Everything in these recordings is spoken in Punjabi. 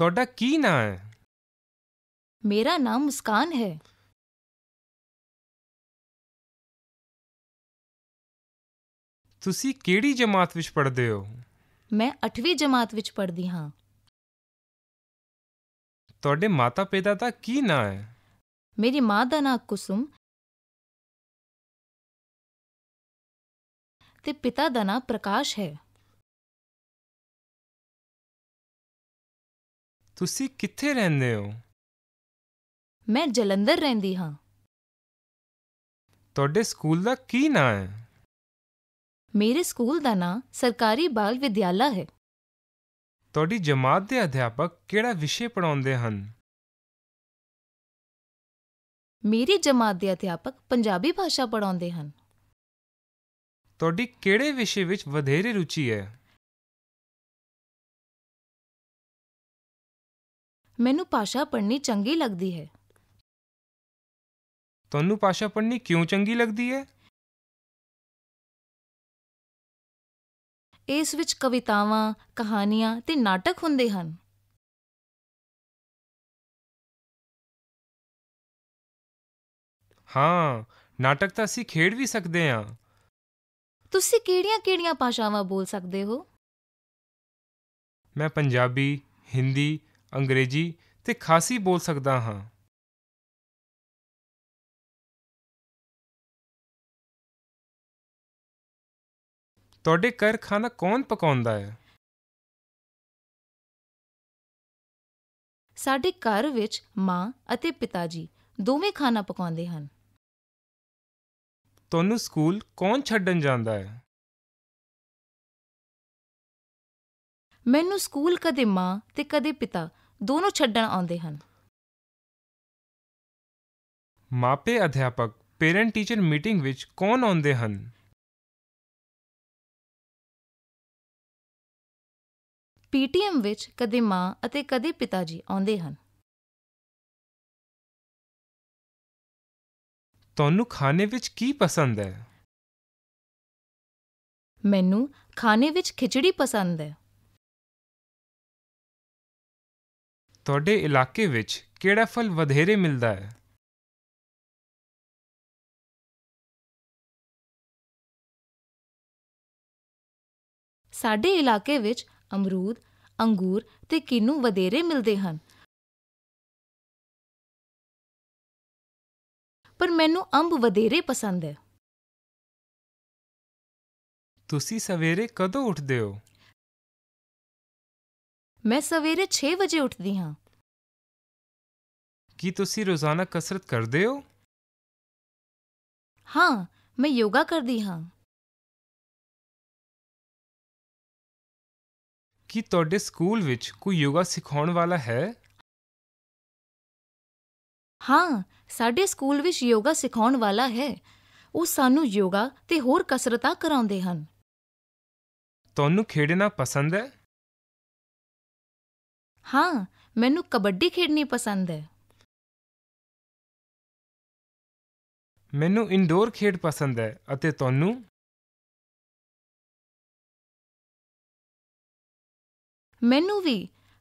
ਤੁਹਾਡਾ ਕੀ ਨਾਂ ਹੈ मेरा नाम मुस्कान है ਤੁਸੀਂ ਕਿਹੜੀ ਜਮਾਤ ਵਿੱਚ ਪੜ੍ਹਦੇ ਹੋ मैं 8वीं ਜਮਾਤ ਵਿੱਚ ਪੜ੍ਹਦੀ ਹਾਂ ਤੁਹਾਡੇ ਮਾਤਾ-ਪਿਤਾ ਦਾ ਕੀ ਨਾਂ ਹੈ ਮੇਰੀ ਮਾਂ ਦਾ ਨਾਂ ਕੁਸੁਮ ਤੇ ਪਿਤਾ ਦਾ ਨਾਂ ਪ੍ਰਕਾਸ਼ ਹੈ ਤੁਸੀਂ ਕਿੱਥੇ ਰਹਿੰਦੇ ਹੋ ਮੈਂ ਜਲੰਧਰ ਰਹਿੰਦੀ ਹਾਂ ਤੁਹਾਡੇ ਸਕੂਲ ਦਾ ਕੀ ਨਾਮ ਹੈ ਮੇਰੇ ਸਕੂਲ ਦਾ ਨਾਮ ਸਰਕਾਰੀ ਬਾਲ ਵਿਦਿਆਲਾ ਹੈ ਤੁਹਾਡੀ ਜਮਾਤ ਦੇ ਅਧਿਆਪਕ ਕਿਹੜਾ ਵਿਸ਼ੇ ਪੜਾਉਂਦੇ ਹਨ ਮੇਰੀ ਜਮਾਤ ਦੇ ਅਧਿਆਪਕ ਪੰਜਾਬੀ ਭਾਸ਼ਾ ਪੜਾਉਂਦੇ ਹਨ ਤੁਹਾਡੀ ਕਿਹੜੇ ਵਿਸ਼ੇ ਵਿੱਚ ਵਧੇਰੇ ਰੁਚੀ ਹੈ ਮੈਨੂੰ ਭਾਸ਼ਾ ਪੜ੍ਹਨੀ ਚੰਗੀ ਲੱਗਦੀ ਹੈ ਤੁਹਾਨੂੰ ਭਾਸ਼ਾ ਪੜ੍ਹਨੀ ਕਿਉਂ ਚੰਗੀ ਲੱਗਦੀ ਹੈ ਇਸ ਵਿੱਚ ਕਵਿਤਾਵਾਂ, ਕਹਾਣੀਆਂ ਤੇ ਨਾਟਕ ਹੁੰਦੇ ਹਨ। ਹਾਂ, ਨਾਟਕ ਤਾਂ ਅਸੀਂ ਖੇਡ ਵੀ ਸਕਦੇ ਹਾਂ। ਤੁਸੀਂ ਕਿਹੜੀਆਂ-ਕਿਹੜੀਆਂ ਭਾਸ਼ਾਵਾਂ ਬੋਲ ਸਕਦੇ ਹੋ? ਮੈਂ ਪੰਜਾਬੀ, ਹਿੰਦੀ ਅੰਗਰੇਜ਼ੀ ਤੇ ਖਾਸੀ ਬੋਲ ਸਕਦਾ ਹਾਂ। ਤੁਹਾਡੇ ਘਰ ਖਾਣਾ ਕੌਣ ਪਕਾਉਂਦਾ ਹੈ? ਸਾਡੇ ਘਰ ਵਿੱਚ ਮਾਂ ਅਤੇ ਪਿਤਾ ਜੀ ਦੋਵੇਂ ਖਾਣਾ ਪਕਾਉਂਦੇ ਹਨ। ਤੁਹਾਨੂੰ ਸਕੂਲ ਕੌਣ ਛੱਡਣ ਜਾਂਦਾ ਹੈ? ਮੈਨੂੰ ਸਕੂਲ ਕਦੇ ਮਾਂ ਤੇ ਕਦੇ ਪਿਤਾ ਦੋਨੋਂ ਛੱਡਣ ਆਉਂਦੇ ਹਨ ਮਾਪੇ ਅਧਿਆਪਕ ਪੇਰੈਂਟ ਟੀਚਰ ਮੀਟਿੰਗ ਵਿੱਚ ਕੌਣ ਆਉਂਦੇ ਹਨ ਪੀਟੀਐਮ ਵਿੱਚ ਕਦੇ ਮਾਂ ਅਤੇ ਕਦੇ ਪਿਤਾ ਜੀ ਆਉਂਦੇ ਹਨ ਤੁਹਾਨੂੰ ਖਾਣੇ ਵਿੱਚ ਕੀ ਪਸੰਦ ਹੈ ਮੈਨੂੰ ਖਾਣੇ ਵਿੱਚ ਖਿਚੜੀ ਪਸੰਦ ਹੈ ਤੁਹਾਡੇ ਇਲਾਕੇ ਵਿੱਚ ਕਿਹੜਾ ਫ਼ਲ ਵਧੇਰੇ ਮਿਲਦਾ ਹੈ? ਸਾਡੇ ਇਲਾਕੇ ਵਿੱਚ ਅਮਰੂਦ, ਅੰਗੂਰ ਤੇ ਕਿਨੂ ਵਧੇਰੇ ਮਿਲਦੇ ਹਨ। ਪਰ ਮੈਨੂੰ ਅੰਬ ਵਧੇਰੇ ਪਸੰਦ ਹੈ। ਤੁਸੀਂ ਸਵੇਰੇ ਕਦੋਂ ਉੱਠਦੇ ਹੋ? ਮੈਂ ਸਵੇਰੇ 6 ਵਜੇ ਉੱਠਦੀ ਹਾਂ। ਕੀ ਤੁਸੀਂ ਰੋਜ਼ਾਨਾ ਕਸਰਤ ਕਰਦੇ ਹੋ ਹਾਂ ਮੈਂ ਯੋਗਾ ਕਰਦੀ ਹਾਂ ਕੀ ਤੁਹਾਡੇ ਸਕੂਲ ਵਿੱਚ ਕੋਈ ਯੋਗਾ ਸਿਖਾਉਣ ਵਾਲਾ ਹੈ ਹਾਂ ਸਾਡੇ ਸਕੂਲ ਵਿੱਚ ਯੋਗਾ ਸਿਖਾਉਣ ਵਾਲਾ ਹੈ ਉਹ ਸਾਨੂੰ ਯੋਗਾ ਤੇ ਹੋਰ ਕਸਰਤਾਂ ਕਰਾਉਂਦੇ ਹਨ ਤੁਹਾਨੂੰ ਖੇਡਣਾ ਪਸੰਦ ਹੈ ਹਾਂ ਮੈਨੂੰ ਕਬੱਡੀ ਖੇਡਣੀ ਪਸੰਦ ਹੈ ਮੈਨੂੰ ਇਨਡੋਰ ਖੇਡ ਪਸੰਦ ਹੈ ਅਤੇ ਤੁਹਾਨੂੰ ਮੈਨੂੰ ਵੀ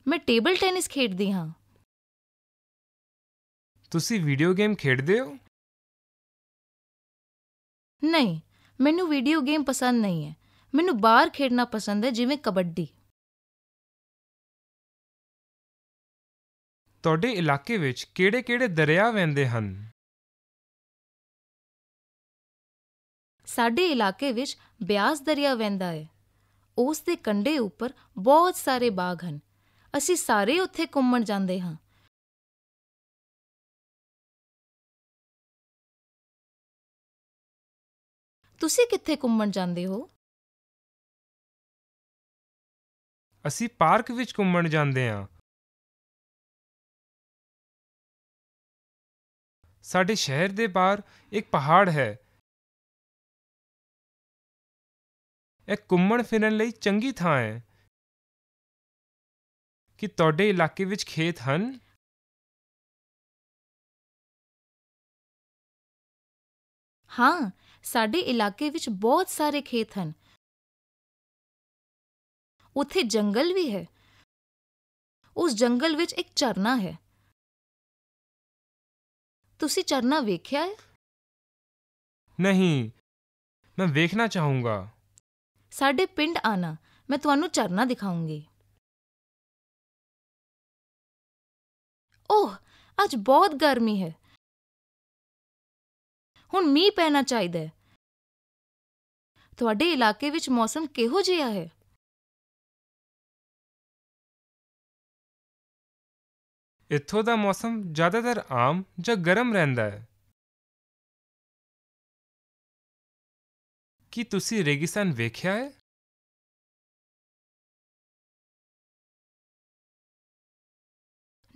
ਮੈਂ ਟੇਬਲ ਟੈਨਿਸ ਖੇਡਦੀ ਹਾਂ ਤੁਸੀਂ ਵੀਡੀਓ ਗੇਮ ਖੇਡਦੇ ਹੋ ਨਹੀਂ ਮੈਨੂੰ ਵੀਡੀਓ ਗੇਮ ਪਸੰਦ ਨਹੀਂ ਹੈ ਮੈਨੂੰ ਬਾਹਰ ਖੇਡਣਾ ਪਸੰਦ ਹੈ ਜਿਵੇਂ ਕਬੱਡੀ ਤੁਹਾਡੇ ਇਲਾਕੇ ਵਿੱਚ ਕਿਹੜੇ-ਕਿਹੜੇ ਦਰਿਆ ਵਹਿੰਦੇ ਹਨ ਸਾਡੇ ਇਲਾਕੇ ਵਿੱਚ ਬਿਆਸ ਦਰਿਆ ਵਹਿੰਦਾ ਹੈ ਉਸ ਦੇ ਕੰਢੇ ਉੱਪਰ ਬਹੁਤ ਸਾਰੇ ਬਾਗ ਹਨ ਅਸੀਂ ਸਾਰੇ ਉੱਥੇ ਘੁੰਮਣ ਜਾਂਦੇ ਹਾਂ ਤੁਸੀਂ ਕਿੱਥੇ ਘੁੰਮਣ ਜਾਂਦੇ ਹੋ ਅਸੀਂ ਪਾਰਕ ਵਿੱਚ ਘੁੰਮਣ ਜਾਂਦੇ ਹਾਂ ਸਾਡੇ ਸ਼ਹਿਰ ਦੇ ਬਾਹਰ ਇੱਕ ਪਹਾੜ ਹੈ ਇਹ ਘੁੰਮਣ ਫਿਰਨ ਲਈ ਚੰਗੀ ਥਾਂ ਹੈ ਕਿ ਤੁਹਾਡੇ ਇਲਾਕੇ ਵਿੱਚ ਖੇਤ ਹਨ ਹਾਂ ਸਾਡੇ ਇਲਾਕੇ ਵਿੱਚ ਬਹੁਤ ਸਾਰੇ ਖੇਤ ਹਨ ਉੱਥੇ ਜੰਗਲ ਵੀ ਹੈ ਉਸ ਜੰਗਲ ਵਿੱਚ ਇੱਕ ਚਰਨਾ ਹੈ ਤੁਸੀਂ ਚਰਨਾ ਵੇਖਿਆ ਹੈ ਨਹੀਂ ਮੈਂ ਵੇਖਣਾ ਚਾਹੂੰਗਾ ਸਾਡੇ ਪਿੰਡ ਆਣਾ ਮੈਂ ਤੁਹਾਨੂੰ ਚਰਨਾ ਦਿਖਾਉਂਗੀ ਓਹ ਅੱਜ ਬਹੁਤ ਗਰਮੀ ਹੈ ਹੁਣ ਮੀਂਹ ਪੈਣਾ ਚਾਹੀਦਾ ਹੈ ਤੁਹਾਡੇ ਇਲਾਕੇ ਵਿੱਚ ਮੌਸਮ ਕਿਹੋ ਜਿਹਾ ਹੈ ਇੱਥੋਂ ਦਾ ਮੌਸਮ ਜ਼ਿਆਦਾਤਰ ਆਮ ਜਾਂ ਗਰਮ ਰਹਿੰਦਾ ਹੈ ਕੀ ਤੁਸੀਂ ਰੇਗਿਸਤਾਨ ਵੇਖਿਆ ਹੈ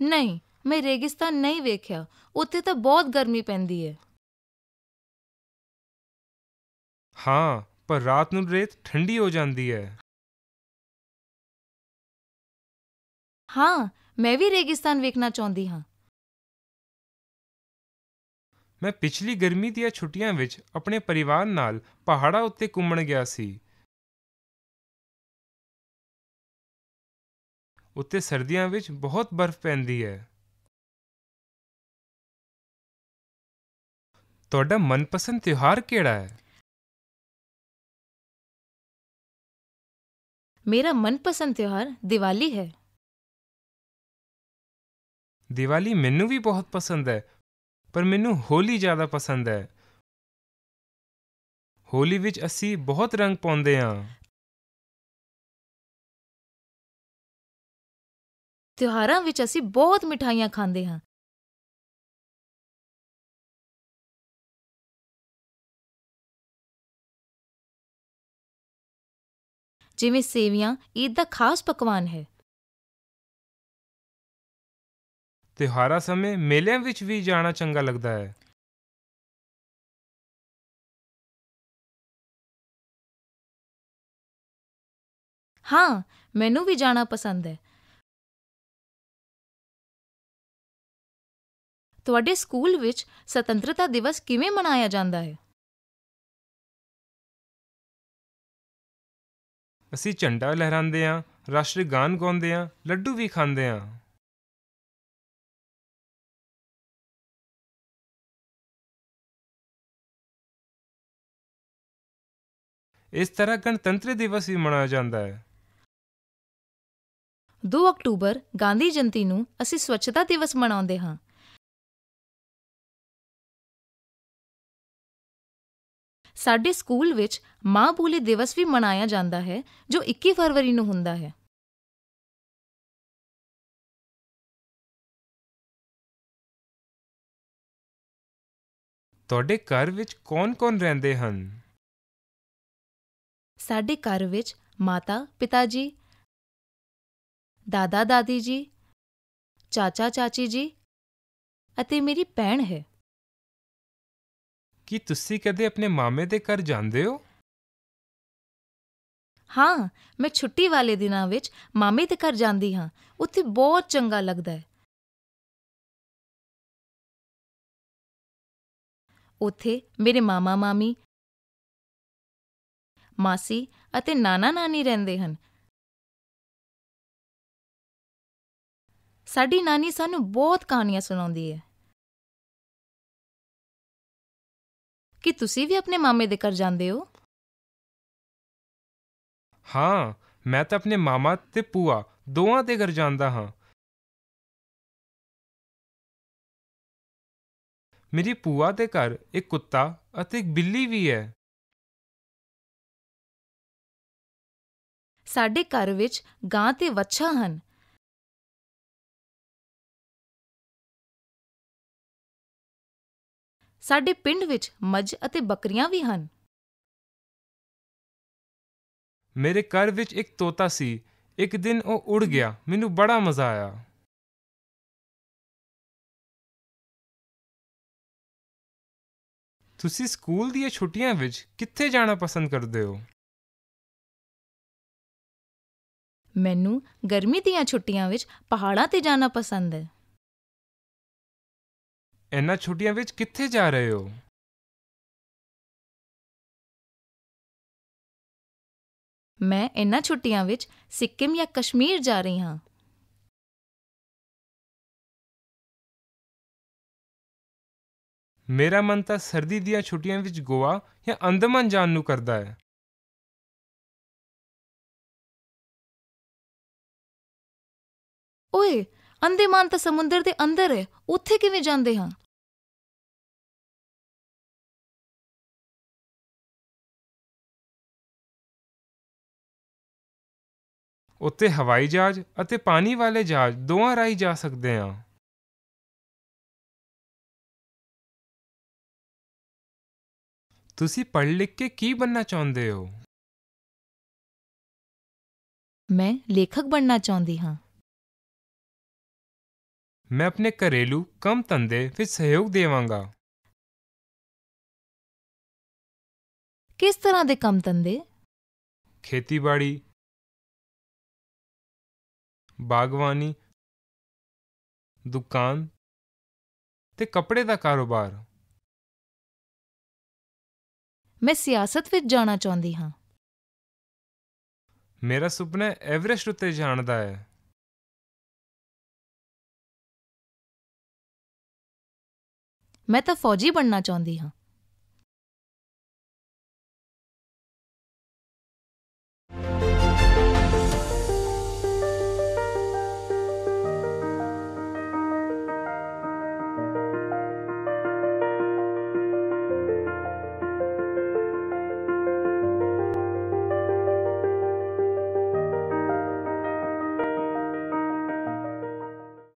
ਨਹੀਂ ਮੈਂ ਰੇਗਿਸਤਾਨ ਨਹੀਂ ਵੇਖਿਆ ਉੱਥੇ ਤਾਂ ਬਹੁਤ ਗਰਮੀ ਪੈਂਦੀ ਹੈ ਹਾਂ ਪਰ ਰਾਤ ਨੂੰ ਰੇਤ ਠੰਡੀ ਹੋ ਜਾਂਦੀ ਹੈ ਹਾਂ ਮੈਂ ਵੀ ਰੇਗਿਸਤਾਨ ਵੇਖਣਾ ਚਾਹੁੰਦੀ ਹਾਂ ਮੈਂ ਪਿਛਲੀ ਗਰਮੀ ਦੀਆਂ ਛੁੱਟੀਆਂ ਵਿੱਚ ਆਪਣੇ ਪਰਿਵਾਰ ਨਾਲ ਪਹਾੜਾਂ ਉੱਤੇ ਘੁੰਮਣ ਗਿਆ ਸੀ। ਉੱਤੇ ਸਰਦੀਆਂ ਵਿੱਚ ਬਹੁਤ ਬਰਫ਼ ਪੈਂਦੀ ਹੈ। ਤੁਹਾਡਾ ਮਨਪਸੰਦ ਤਿਉਹਾਰ ਕਿਹੜਾ ਹੈ? ਮੇਰਾ ਮਨਪਸੰਦ ਤਿਉਹਾਰ ਦੀਵਾਲੀ ਹੈ। ਦੀਵਾਲੀ ਮੈਨੂੰ ਵੀ ਬਹੁਤ ਪਸੰਦ ਹੈ। ਪਰ ਮੈਨੂੰ ਹੋਲੀ ਜ਼ਿਆਦਾ ਪਸੰਦ ਹੈ ਹੋਲੀ ਵਿੱਚ ਅਸੀਂ ਬਹੁਤ ਰੰਗ ਪਾਉਂਦੇ ਹਾਂ ਤਿਉਹਾਰਾਂ ਵਿੱਚ ਅਸੀਂ ਬਹੁਤ ਮਿਠਾਈਆਂ ਖਾਂਦੇ ਹਾਂ ਜਿਵੇਂ ਸੇਵੀਆਂ ਇਹ ਦਾ ਖਾਸ ਪਕਵਾਨ ਹੈ ਤਿਹਾਰਾ ਸਮੇਂ ਮੇਲਿਆਂ ਵਿੱਚ ਵੀ ਜਾਣਾ ਚੰਗਾ ਲੱਗਦਾ ਹੈ ਹਾਂ ਮੈਨੂੰ ਵੀ ਜਾਣਾ ਪਸੰਦ ਹੈ ਤੁਹਾਡੇ ਸਕੂਲ ਵਿੱਚ ਸੁਤੰਤਰਤਾ ਦਿਵਸ ਕਿਵੇਂ ਮਨਾਇਆ ਜਾਂਦਾ ਹੈ ਅਸੀਂ ਝੰਡਾ ਲਹਿਰਾਉਂਦੇ ਹਾਂ ਰਾਸ਼ਟਰੀ ਗਾਨ ਗਾਉਂਦੇ ਹਾਂ ਲੱਡੂ ਵੀ ਖਾਂਦੇ ਹਾਂ ਇਸ ਤਰ੍ਹਾਂ ਗਣਤੰਤਰ ਦਿਵਸ ਵੀ ਮਨਾਇਆ ਜਾਂਦਾ ਹੈ 2 ਅਕਤੂਬਰ ਗਾਂਧੀ ਜਯੰਤੀ ਨੂੰ ਅਸੀਂ ਸਵੱਛਤਾ ਦਿਵਸ ਮਨਾਉਂਦੇ ਹਾਂ ਸਾਡੇ ਸਕੂਲ ਵਿੱਚ ਮਾਂ ਬੋਲੀ ਦਿਵਸ ਵੀ ਮਨਾਇਆ ਜਾਂਦਾ ਹੈ ਜੋ 21 ਫਰਵਰੀ ਨੂੰ ਹੁੰਦਾ ਹੈ ਤੁਹਾਡੇ ਘਰ ਵਿੱਚ ਕੌਣ-ਕੌਣ ਰਹਿੰਦੇ ਹਨ ਸਾਡੇ ਘਰ ਵਿੱਚ ਮਾਤਾ ਪਿਤਾ ਜੀ ਦਾਦਾ ਦਾਦੀ ਜੀ ਚਾਚਾ ਚਾਚੀ ਜੀ ਅਤੇ ਮੇਰੀ ਭੈਣ ਹੈ ਕੀ ਤੁਸੀਂ ਕਦੇ ਆਪਣੇ ਮਾਮੇ ਦੇ ਘਰ ਜਾਂਦੇ ਹੋ ਹਾਂ ਮੈਂ ਛੁੱਟੀ ਵਾਲੇ ਦਿਨਾਂ ਵਿੱਚ ਮਾਮੇ ਦੇ ਘਰ ਜਾਂਦੀ ਹਾਂ ਉੱਥੇ ਬਹੁਤ ਚੰਗਾ ਲੱਗਦਾ ਹੈ ਉੱਥੇ ਮੇਰੇ ਮਾਮਾ ਮਾਮੀ ਮਾਸੀ ਅਤੇ ਨਾਨਾ ਨਾਨੀ ਰਹਿੰਦੇ ਹਨ ਸਾਡੀ ਨਾਨੀ ਸਾਨੂੰ ਬਹੁਤ ਕਹਾਣੀਆਂ ਸੁਣਾਉਂਦੀ ਹੈ ਕਿ ਤੁਸੀਂ ਵੀ ਆਪਣੇ ਮਾਮੇ ਦੇ ਘਰ ਜਾਂਦੇ ਹੋ ਹਾਂ ਮੈਂ ਤਾਂ ਆਪਣੇ ਮਾਮਾ ਤੇ ਪੂਆ ਦੋਵਾਂ ਦੇ ਘਰ ਜਾਂਦਾ ਹਾਂ ਮੇਰੀ ਪੂਆ ਦੇ ਘਰ ਇੱਕ ਕੁੱਤਾ ਅਤੇ ਇੱਕ ਬਿੱਲੀ ਵੀ ਹੈ ਸਾਡੇ ਘਰ ਵਿੱਚ ਗਾਂ ਤੇ ਵੱਛਾ ਹਨ ਸਾਡੇ ਪਿੰਡ ਵਿੱਚ ਮੱਝ ਅਤੇ ਬੱਕਰੀਆਂ ਵੀ ਹਨ ਮੇਰੇ ਘਰ ਵਿੱਚ ਇੱਕ ਤੋਤਾ ਸੀ ਇੱਕ ਦਿਨ ਉਹ ਉੱਡ ਗਿਆ ਮੈਨੂੰ ਬੜਾ ਮਜ਼ਾ ਆਇਆ ਤੁਸੀਂ ਸਕੂਲ ਦੀਆਂ ਛੁੱਟੀਆਂ ਵਿੱਚ ਕਿੱਥੇ ਜਾਣਾ ਪਸੰਦ ਕਰਦੇ ਹੋ ਮੈਨੂੰ ਗਰਮੀ ਦੀਆਂ ਛੁੱਟੀਆਂ ਵਿੱਚ ਪਹਾੜਾਂ ਤੇ ਜਾਣਾ ਪਸੰਦ ਹੈ। ਇਹਨਾਂ ਛੁੱਟੀਆਂ ਵਿੱਚ ਕਿੱਥੇ ਜਾ ਰਹੇ ਹੋ? ਮੈਂ ਇਹਨਾਂ ਛੁੱਟੀਆਂ ਵਿੱਚ ਸਿੱਕਮ ਜਾਂ ਕਸ਼ਮੀਰ ਜਾ ਰਹੀ ਹਾਂ। ਮੇਰਾ ਮਨ ਤਾਂ ਸਰਦੀ ਦੀਆਂ ਛੁੱਟੀਆਂ ਵਿੱਚ ਗੋਆ ਜਾਂ ਅੰਦਮਾਨ ਜਾਣ ਨੂੰ ਕਰਦਾ ਹੈ। ਓਏ ਅੰਦੇਮਾਨ ਤਾਂ ਸਮੁੰਦਰ ਦੇ ਅੰਦਰ ਹੈ ਉੱਥੇ ਕਿਵੇਂ ਜਾਂਦੇ ਹਾਂ ਉੱਤੇ ਹਵਾਈ ਜਹਾਜ਼ ਅਤੇ ਪਾਣੀ ਵਾਲੇ ਜਹਾਜ਼ ਦੋਵਾਂ ਰਾਹੀਂ ਜਾ ਸਕਦੇ ਹਾਂ ਤੁਸੀਂ ਪੜ੍ਹ ਲਿਖ ਕੇ ਕੀ ਬੰਨਾ ਚਾਹੁੰਦੇ ਹੋ ਮੈਂ ਲੇਖਕ ਬਣਨਾ ਚਾਹੁੰਦੀ ਹਾਂ ਮੈਂ ਆਪਣੇ ਘਰੇਲੂ ਕੰਮ ਧੰਦੇ ਵਿੱਚ ਸਹਿਯੋਗ ਦੇਵਾਂਗਾ ਕਿਸ ਤਰ੍ਹਾਂ ਦੇ ਕੰਮ ਧੰਦੇ ਖੇਤੀਬਾੜੀ ਬਾਗਵਾਨੀ ਦੁਕਾਨ ਤੇ ਕੱਪੜੇ ਦਾ ਕਾਰੋਬਾਰ ਮੈਂ ਸਿਆਸਤ ਵਿੱਚ ਜਾਣਾ ਚਾਹੁੰਦੀ ਹਾਂ ਮੇਰਾ ਸੁਪਨਾ ਐਵਰੈਸਟ ਉੱਤੇ ਜਾਣ ਦਾ ਹੈ ਮੈਂ ਤਾਂ ਫੌਜੀ ਬਣਨਾ ਚਾਹੁੰਦੀ ਹਾਂ